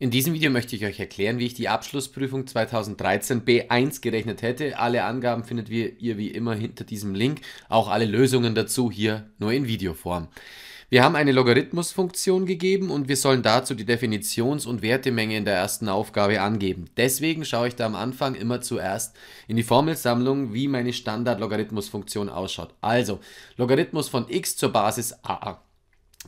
In diesem Video möchte ich euch erklären, wie ich die Abschlussprüfung 2013 B1 gerechnet hätte. Alle Angaben findet ihr wie immer hinter diesem Link, auch alle Lösungen dazu hier nur in Videoform. Wir haben eine Logarithmusfunktion gegeben und wir sollen dazu die Definitions- und Wertemenge in der ersten Aufgabe angeben. Deswegen schaue ich da am Anfang immer zuerst in die Formelsammlung, wie meine Standard-Logarithmusfunktion ausschaut. Also, Logarithmus von x zur Basis a.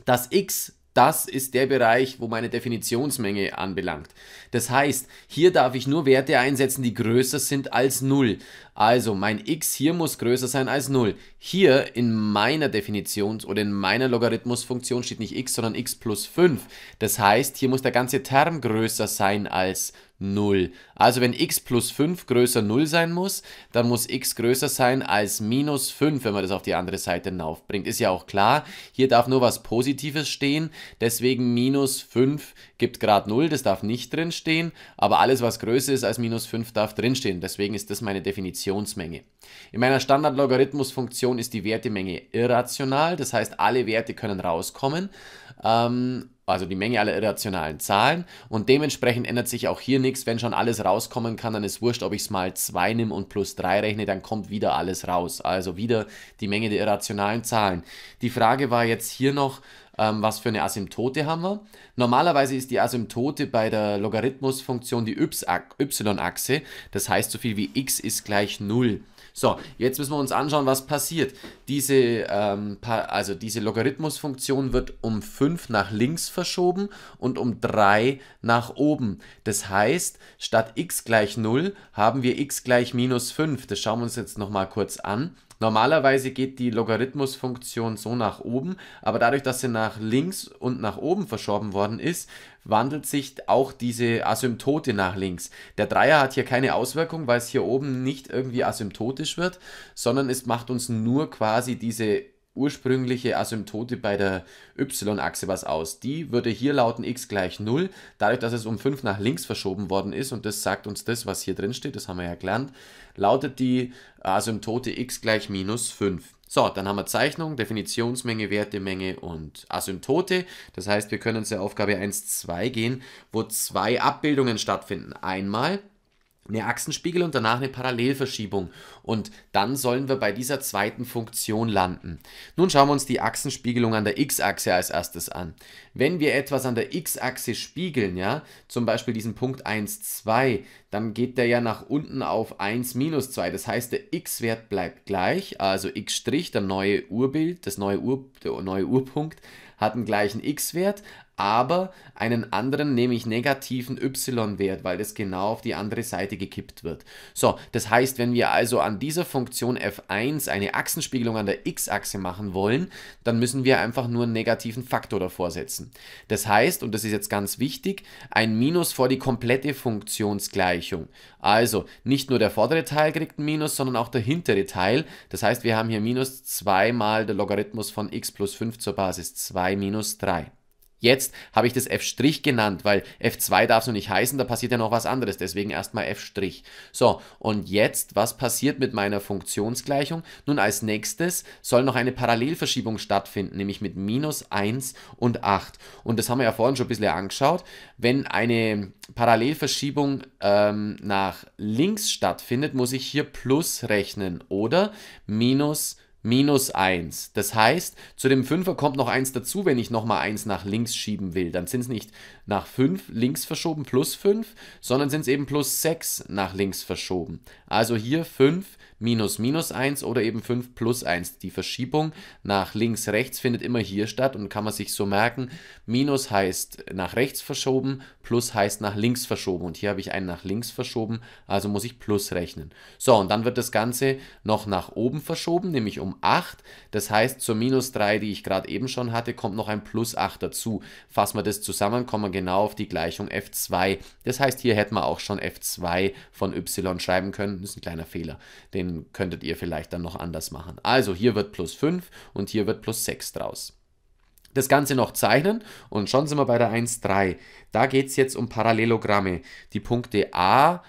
Das x das ist der Bereich, wo meine Definitionsmenge anbelangt. Das heißt, hier darf ich nur Werte einsetzen, die größer sind als 0. Also mein x hier muss größer sein als 0. Hier in meiner Definitions- oder in meiner Logarithmusfunktion steht nicht x, sondern x plus 5. Das heißt, hier muss der ganze Term größer sein als 0. 0. Also wenn x plus 5 größer 0 sein muss, dann muss x größer sein als minus 5, wenn man das auf die andere Seite hinaufbringt. Ist ja auch klar, hier darf nur was Positives stehen, deswegen minus 5 gibt Grad 0, das darf nicht drin stehen, aber alles, was größer ist als minus 5, darf drinstehen. Deswegen ist das meine Definitionsmenge. In meiner Standardlogarithmusfunktion ist die Wertemenge irrational, das heißt, alle Werte können rauskommen. Ähm, also die Menge aller irrationalen Zahlen und dementsprechend ändert sich auch hier nichts, wenn schon alles rauskommen kann, dann ist wurscht, ob ich es mal 2 nehme und plus 3 rechne, dann kommt wieder alles raus, also wieder die Menge der irrationalen Zahlen. Die Frage war jetzt hier noch, ähm, was für eine Asymptote haben wir? Normalerweise ist die Asymptote bei der Logarithmusfunktion die y-Achse, das heißt so viel wie x ist gleich 0. So, jetzt müssen wir uns anschauen, was passiert. Diese, ähm, also diese Logarithmusfunktion wird um 5 nach links verschoben und um 3 nach oben. Das heißt, statt x gleich 0 haben wir x gleich minus 5. Das schauen wir uns jetzt nochmal kurz an. Normalerweise geht die Logarithmusfunktion so nach oben, aber dadurch, dass sie nach links und nach oben verschoben worden ist, wandelt sich auch diese Asymptote nach links. Der Dreier hat hier keine Auswirkung, weil es hier oben nicht irgendwie asymptotisch wird, sondern es macht uns nur quasi diese ursprüngliche Asymptote bei der y-Achse was aus. Die würde hier lauten x gleich 0, dadurch, dass es um 5 nach links verschoben worden ist und das sagt uns das, was hier drin steht, das haben wir ja gelernt, lautet die Asymptote x gleich minus 5. So, dann haben wir Zeichnung, Definitionsmenge, Wertemenge und Asymptote. Das heißt, wir können zur Aufgabe 1, 2 gehen, wo zwei Abbildungen stattfinden. Einmal eine Achsenspiegel und danach eine Parallelverschiebung. Und dann sollen wir bei dieser zweiten Funktion landen. Nun schauen wir uns die Achsenspiegelung an der x-Achse als erstes an. Wenn wir etwas an der X-Achse spiegeln, ja, zum Beispiel diesen Punkt 1, 2, dann geht der ja nach unten auf 1 minus 2. Das heißt, der X-Wert bleibt gleich, also X', der neue Urbild, das neue Ur, der neue Urpunkt, hat einen gleichen X-Wert, aber einen anderen, nämlich negativen y-Wert, weil das genau auf die andere Seite gekippt wird. So, das heißt, wenn wir also an dieser Funktion f1 eine Achsenspiegelung an der x-Achse machen wollen, dann müssen wir einfach nur einen negativen Faktor davor setzen ersetzen. Das heißt, und das ist jetzt ganz wichtig, ein Minus vor die komplette Funktionsgleichung. Also nicht nur der vordere Teil kriegt ein Minus, sondern auch der hintere Teil. Das heißt, wir haben hier minus 2 mal der Logarithmus von x plus 5 zur Basis 2 minus 3. Jetzt habe ich das f' genannt, weil f2 darf es noch nicht heißen, da passiert ja noch was anderes, deswegen erstmal f'. So, und jetzt, was passiert mit meiner Funktionsgleichung? Nun, als nächstes soll noch eine Parallelverschiebung stattfinden, nämlich mit minus 1 und 8. Und das haben wir ja vorhin schon ein bisschen angeschaut. Wenn eine Parallelverschiebung ähm, nach links stattfindet, muss ich hier plus rechnen oder minus 1 minus 1. Das heißt, zu dem 5er kommt noch 1 dazu, wenn ich nochmal 1 nach links schieben will. Dann sind es nicht nach 5 links verschoben plus 5, sondern sind es eben plus 6 nach links verschoben. Also hier 5 minus minus 1 oder eben 5 plus 1. Die Verschiebung nach links rechts findet immer hier statt und kann man sich so merken, minus heißt nach rechts verschoben, plus heißt nach links verschoben. Und hier habe ich einen nach links verschoben, also muss ich plus rechnen. So, und dann wird das Ganze noch nach oben verschoben, nämlich um 8. Das heißt, zur minus 3, die ich gerade eben schon hatte, kommt noch ein plus 8 dazu. Fassen wir das zusammen, kommen wir genau auf die Gleichung f2. Das heißt, hier hätten wir auch schon f2 von y schreiben können. Das ist ein kleiner Fehler. Den könntet ihr vielleicht dann noch anders machen. Also hier wird plus 5 und hier wird plus 6 draus das Ganze noch zeichnen und schon sind wir bei der 1,3. Da geht es jetzt um Parallelogramme. Die Punkte A,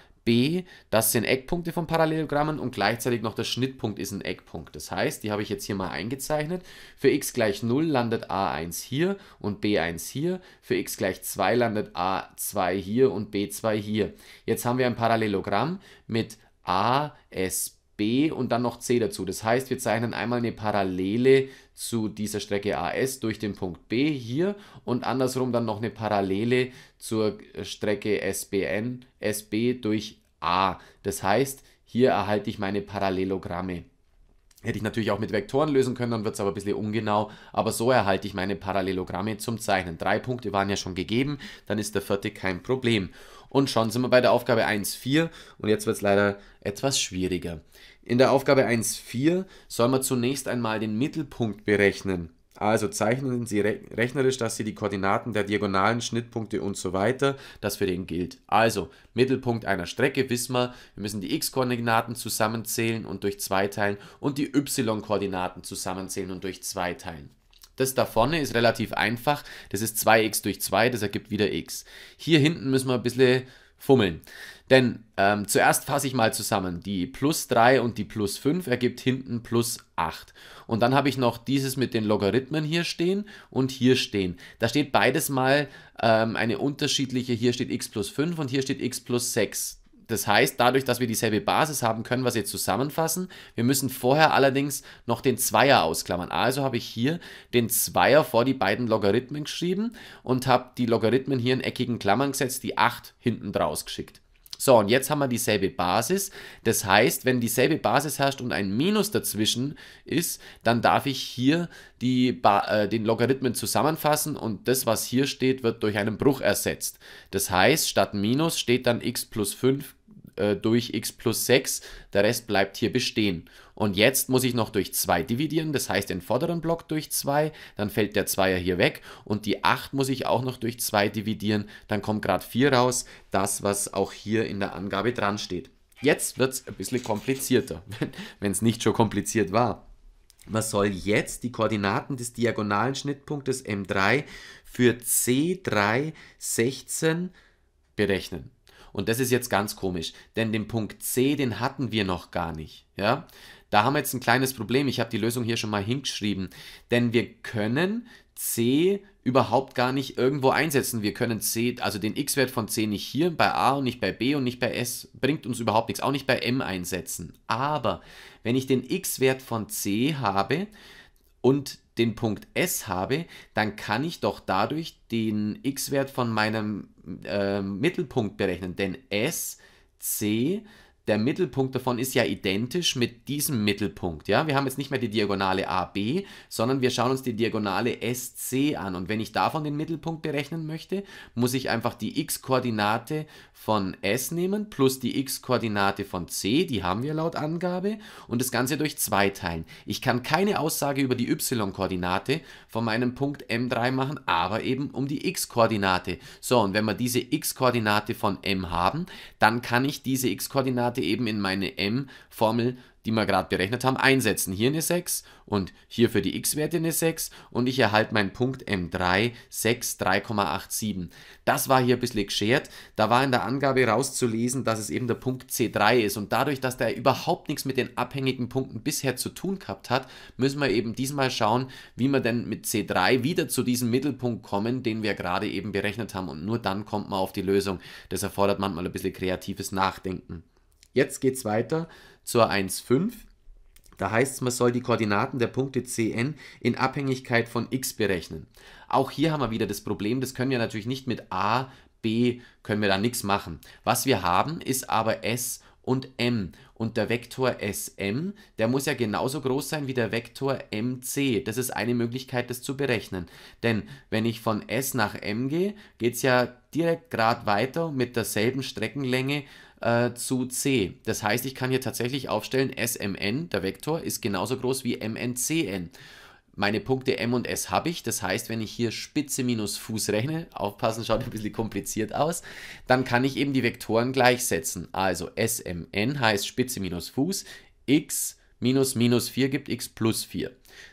das sind Eckpunkte von Parallelogrammen und gleichzeitig noch der Schnittpunkt ist ein Eckpunkt. Das heißt, die habe ich jetzt hier mal eingezeichnet. Für x gleich 0 landet a1 hier und b1 hier. Für x gleich 2 landet a2 hier und b2 hier. Jetzt haben wir ein Parallelogramm mit a, s, B und dann noch C dazu. Das heißt, wir zeichnen einmal eine Parallele zu dieser Strecke AS durch den Punkt B hier und andersrum dann noch eine Parallele zur Strecke SBN, SB durch a. Das heißt, hier erhalte ich meine Parallelogramme. Hätte ich natürlich auch mit Vektoren lösen können, dann wird es aber ein bisschen ungenau. Aber so erhalte ich meine Parallelogramme zum Zeichnen. Drei Punkte waren ja schon gegeben, dann ist der vierte kein Problem. Und schon sind wir bei der Aufgabe 1.4 und jetzt wird es leider etwas schwieriger. In der Aufgabe 1.4 soll man zunächst einmal den Mittelpunkt berechnen. Also zeichnen Sie rechnerisch, dass Sie die Koordinaten der Diagonalen, Schnittpunkte und so weiter, das für den gilt. Also Mittelpunkt einer Strecke, wissen wir, wir müssen die x-Koordinaten zusammenzählen und durch 2 teilen und die y-Koordinaten zusammenzählen und durch 2 teilen. Das da vorne ist relativ einfach, das ist 2x durch 2, das ergibt wieder x. Hier hinten müssen wir ein bisschen fummeln. Denn ähm, zuerst fasse ich mal zusammen. Die plus 3 und die plus 5 ergibt hinten plus 8. Und dann habe ich noch dieses mit den Logarithmen hier stehen und hier stehen. Da steht beides mal ähm, eine unterschiedliche. Hier steht x plus 5 und hier steht x plus 6. Das heißt, dadurch, dass wir dieselbe Basis haben, können wir sie zusammenfassen. Wir müssen vorher allerdings noch den Zweier ausklammern. Also habe ich hier den Zweier vor die beiden Logarithmen geschrieben und habe die Logarithmen hier in eckigen Klammern gesetzt, die 8 hinten draus geschickt. So, und jetzt haben wir dieselbe Basis. Das heißt, wenn dieselbe Basis herrscht und ein Minus dazwischen ist, dann darf ich hier die äh, den Logarithmen zusammenfassen und das, was hier steht, wird durch einen Bruch ersetzt. Das heißt, statt Minus steht dann x plus 5 äh, durch x plus 6, der Rest bleibt hier bestehen. Und jetzt muss ich noch durch 2 dividieren, das heißt den vorderen Block durch 2, dann fällt der 2er hier weg und die 8 muss ich auch noch durch 2 dividieren, dann kommt gerade 4 raus, das was auch hier in der Angabe dran steht. Jetzt wird es ein bisschen komplizierter, wenn es nicht schon kompliziert war. Was soll jetzt die Koordinaten des diagonalen Schnittpunktes M3 für C3 16 berechnen. Und das ist jetzt ganz komisch, denn den Punkt C, den hatten wir noch gar nicht. Ja? Da haben wir jetzt ein kleines Problem. Ich habe die Lösung hier schon mal hingeschrieben, denn wir können C überhaupt gar nicht irgendwo einsetzen. Wir können C, also den x-Wert von C nicht hier bei A und nicht bei B und nicht bei S, bringt uns überhaupt nichts, auch nicht bei M einsetzen. Aber wenn ich den x-Wert von C habe und den Punkt S habe, dann kann ich doch dadurch den x-Wert von meinem äh, Mittelpunkt berechnen. Denn S, C der Mittelpunkt davon ist ja identisch mit diesem Mittelpunkt. Ja? Wir haben jetzt nicht mehr die Diagonale AB, sondern wir schauen uns die Diagonale SC an. Und wenn ich davon den Mittelpunkt berechnen möchte, muss ich einfach die x-Koordinate von S nehmen plus die x-Koordinate von C, die haben wir laut Angabe, und das Ganze durch 2 teilen. Ich kann keine Aussage über die y-Koordinate von meinem Punkt M3 machen, aber eben um die x-Koordinate. So, und wenn wir diese x-Koordinate von M haben, dann kann ich diese x-Koordinate Werte eben in meine m-Formel, die wir gerade berechnet haben, einsetzen. Hier eine 6 und hier für die x-Werte eine 6 und ich erhalte meinen Punkt m3 6 3,87. Das war hier ein bisschen geschert. Da war in der Angabe rauszulesen, dass es eben der Punkt c3 ist und dadurch, dass der überhaupt nichts mit den abhängigen Punkten bisher zu tun gehabt hat, müssen wir eben diesmal schauen, wie wir denn mit c3 wieder zu diesem Mittelpunkt kommen, den wir gerade eben berechnet haben und nur dann kommt man auf die Lösung. Das erfordert manchmal ein bisschen kreatives Nachdenken. Jetzt geht es weiter zur 1.5. Da heißt es, man soll die Koordinaten der Punkte Cn in Abhängigkeit von x berechnen. Auch hier haben wir wieder das Problem, das können wir natürlich nicht mit a, b, können wir da nichts machen. Was wir haben, ist aber s und m. Und der Vektor sm, der muss ja genauso groß sein wie der Vektor mc. Das ist eine Möglichkeit, das zu berechnen. Denn wenn ich von s nach m gehe, geht es ja direkt gerade weiter mit derselben Streckenlänge äh, zu C. Das heißt, ich kann hier tatsächlich aufstellen, SMN, der Vektor, ist genauso groß wie MNCN. Meine Punkte M und S habe ich, das heißt, wenn ich hier Spitze minus Fuß rechne, aufpassen, schaut ein bisschen kompliziert aus, dann kann ich eben die Vektoren gleichsetzen. Also SMN heißt Spitze minus Fuß, x minus minus 4 gibt x plus 4.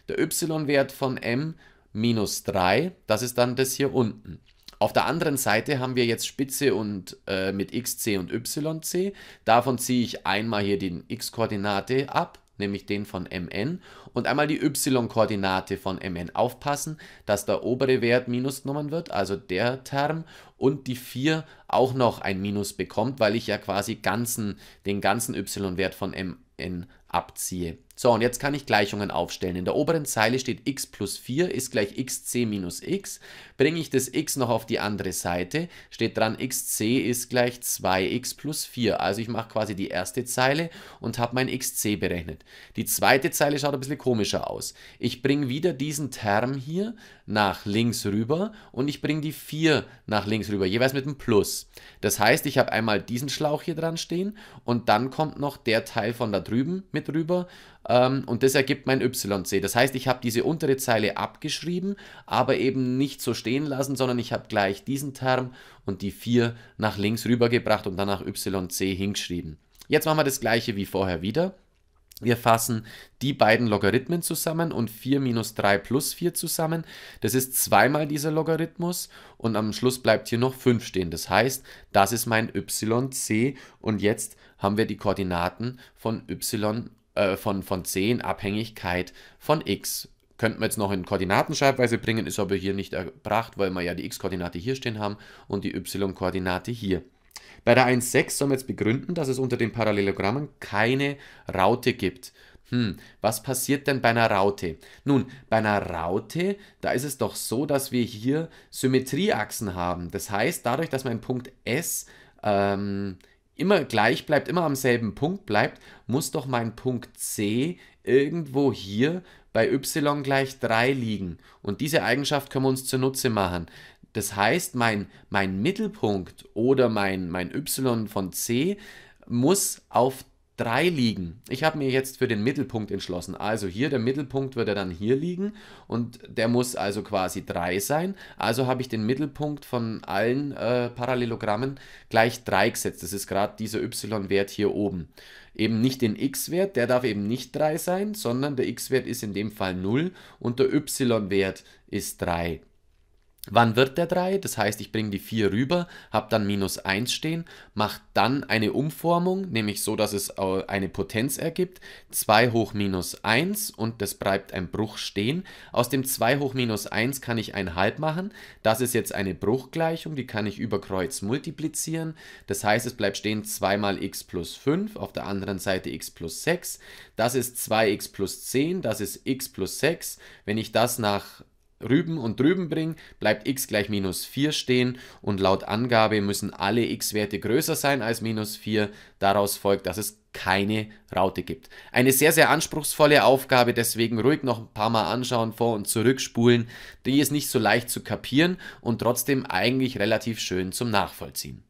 Der y-Wert von m minus 3, das ist dann das hier unten. Auf der anderen Seite haben wir jetzt Spitze und äh, mit xc und yc. Davon ziehe ich einmal hier den x-Koordinate ab, nämlich den von mn und einmal die y-Koordinate von mn aufpassen, dass der obere Wert minus genommen wird, also der Term und die 4 auch noch ein Minus bekommt, weil ich ja quasi ganzen, den ganzen y-Wert von mn abziehe. So, und jetzt kann ich Gleichungen aufstellen. In der oberen Zeile steht x plus 4 ist gleich xc minus x. Bringe ich das x noch auf die andere Seite, steht dran xc ist gleich 2x plus 4. Also ich mache quasi die erste Zeile und habe mein xc berechnet. Die zweite Zeile schaut ein bisschen komischer aus. Ich bringe wieder diesen Term hier nach links rüber und ich bringe die 4 nach links rüber, jeweils mit einem Plus. Das heißt, ich habe einmal diesen Schlauch hier dran stehen und dann kommt noch der Teil von da drüben mit rüber ähm, und das ergibt mein YC. Das heißt, ich habe diese untere Zeile abgeschrieben, aber eben nicht so stehen lassen, sondern ich habe gleich diesen Term und die 4 nach links rüber gebracht und dann nach YC hingeschrieben. Jetzt machen wir das gleiche wie vorher wieder. Wir fassen die beiden Logarithmen zusammen und 4 minus 3 plus 4 zusammen. Das ist zweimal dieser Logarithmus und am Schluss bleibt hier noch 5 stehen. Das heißt, das ist mein yc und jetzt haben wir die Koordinaten von y äh, von, von c in Abhängigkeit von x. Könnten wir jetzt noch in Koordinatenschreibweise bringen, ist aber hier nicht erbracht, weil wir ja die x-Koordinate hier stehen haben und die y-Koordinate hier. Bei der 1.6 sollen wir jetzt begründen, dass es unter den Parallelogrammen keine Raute gibt. Hm, was passiert denn bei einer Raute? Nun, bei einer Raute, da ist es doch so, dass wir hier Symmetrieachsen haben. Das heißt, dadurch, dass mein Punkt S ähm, immer gleich bleibt, immer am selben Punkt bleibt, muss doch mein Punkt C irgendwo hier bei y gleich 3 liegen. Und diese Eigenschaft können wir uns zunutze machen. Das heißt, mein, mein Mittelpunkt oder mein, mein Y von C muss auf 3 liegen. Ich habe mir jetzt für den Mittelpunkt entschlossen. Also hier, der Mittelpunkt würde dann hier liegen und der muss also quasi 3 sein. Also habe ich den Mittelpunkt von allen äh, Parallelogrammen gleich 3 gesetzt. Das ist gerade dieser y-Wert hier oben. Eben nicht den x-Wert, der darf eben nicht 3 sein, sondern der x-Wert ist in dem Fall 0 und der y-Wert ist 3. Wann wird der 3? Das heißt, ich bringe die 4 rüber, habe dann minus 1 stehen, mache dann eine Umformung, nämlich so, dass es äh, eine Potenz ergibt. 2 hoch minus 1 und das bleibt ein Bruch stehen. Aus dem 2 hoch minus 1 kann ich ein Halb machen. Das ist jetzt eine Bruchgleichung, die kann ich über Kreuz multiplizieren. Das heißt, es bleibt stehen 2 mal x plus 5, auf der anderen Seite x plus 6. Das ist 2x plus 10, das ist x plus 6. Wenn ich das nach rüben und drüben bringen, bleibt x gleich minus 4 stehen und laut Angabe müssen alle x-Werte größer sein als minus 4. Daraus folgt, dass es keine Raute gibt. Eine sehr, sehr anspruchsvolle Aufgabe, deswegen ruhig noch ein paar Mal anschauen, vor- und zurückspulen. Die ist nicht so leicht zu kapieren und trotzdem eigentlich relativ schön zum Nachvollziehen.